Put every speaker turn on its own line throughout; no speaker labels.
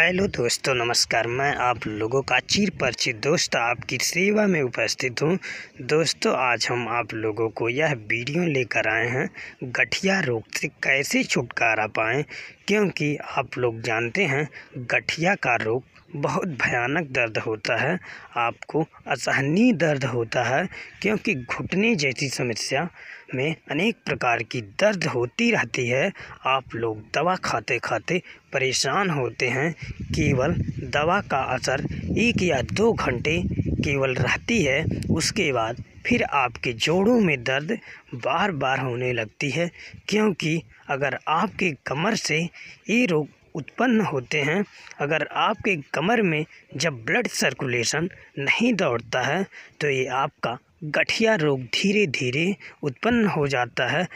hello दोस्तों नमस्कार मैं आप लोगों का चिर परिचित दोस्त आपकी सेवा में उपस्थित हूं दोस्तों आज हम आप लोगों को यह वीडियो लेकर आए हैं गठिया रोग से कैसे छुटकारा पाएं क्योंकि आप लोग जानते हैं गठिया का रोग बहुत भयानक दर्द होता है आपको असहनीय दर्द होता है क्योंकि घुटने जैसी समस्या में अनेक प्रकार की दर्द होती रहती है आप लोग दवा खाते खाते परेशान होते हैं केवल दवा का असर एक या दो घंटे केवल रहती है उसके बाद फिर आपके जोड़ों में दर्द बार बार होने लगती है क्योंकि अगर आपके कमर से ये रोग उत्पन्न होते हैं अगर आपके कमर में जब ब्लड सर्कुलेशन नहीं दौड़ता है तो ये आपका गठिया रोग धीरे धीरे उत्पन्न हो जाता है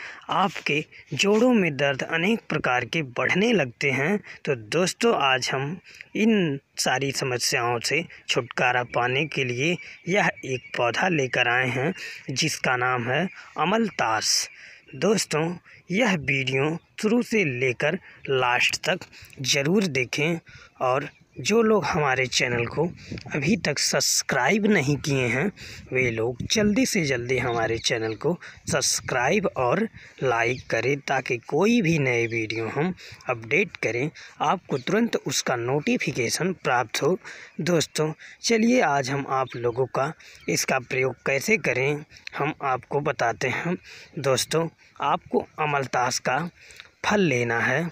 आपके जोड़ों में दर्द अनेक प्रकार के बढ़ने लगते हैं तो दोस्तों आज हम इन सारी समस्याओं से छुटकारा पाने के लिए यह एक पौधा लेकर आए हैं जिसका नाम है अमलतास दोस्तों यह वीडियो शुरू से लेकर लास्ट तक ज़रूर देखें और जो लोग हमारे चैनल को अभी तक सब्सक्राइब नहीं किए हैं वे लोग जल्दी से जल्दी हमारे चैनल को सब्सक्राइब और लाइक करें ताकि कोई भी नए वीडियो हम अपडेट करें आपको तुरंत उसका नोटिफिकेशन प्राप्त हो दोस्तों चलिए आज हम आप लोगों का इसका प्रयोग कैसे करें हम आपको बताते हैं दोस्तों आपको अमलतास का फल लेना है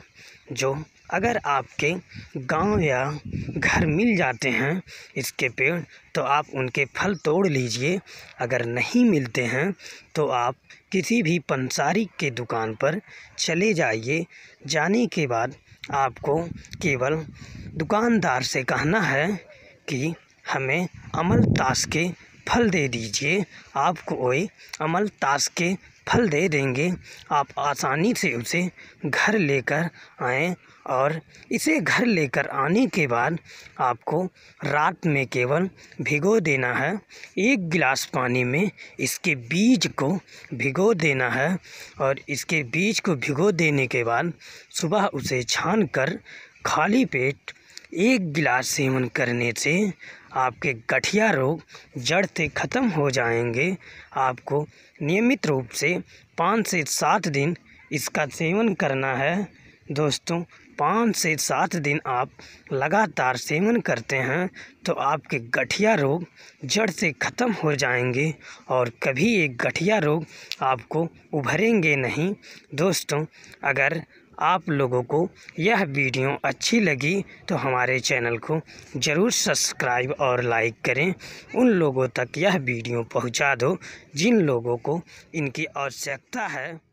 जो अगर आपके गांव या घर मिल जाते हैं इसके पेड़ तो आप उनके फल तोड़ लीजिए अगर नहीं मिलते हैं तो आप किसी भी पंसारी के दुकान पर चले जाइए जाने के बाद आपको केवल दुकानदार से कहना है कि हमें अमल ताश के फल दे दीजिए आपको वही अमल ताश के फल दे देंगे आप आसानी से उसे घर लेकर आएँ और इसे घर लेकर आने के बाद आपको रात में केवल भिगो देना है एक गिलास पानी में इसके बीज को भिगो देना है और इसके बीज को भिगो देने के बाद सुबह उसे छान कर खाली पेट एक गिलास सेवन करने से आपके गठिया रोग जड़ से ख़त्म हो जाएंगे आपको नियमित रूप से पाँच से सात दिन इसका सेवन करना है दोस्तों पाँच से सात दिन आप लगातार सेवन करते हैं तो आपके गठिया रोग जड़ से ख़त्म हो जाएंगे और कभी एक गठिया रोग आपको उभरेंगे नहीं दोस्तों अगर आप लोगों को यह वीडियो अच्छी लगी तो हमारे चैनल को ज़रूर सब्सक्राइब और लाइक करें उन लोगों तक यह वीडियो पहुंचा दो जिन लोगों को इनकी आवश्यकता है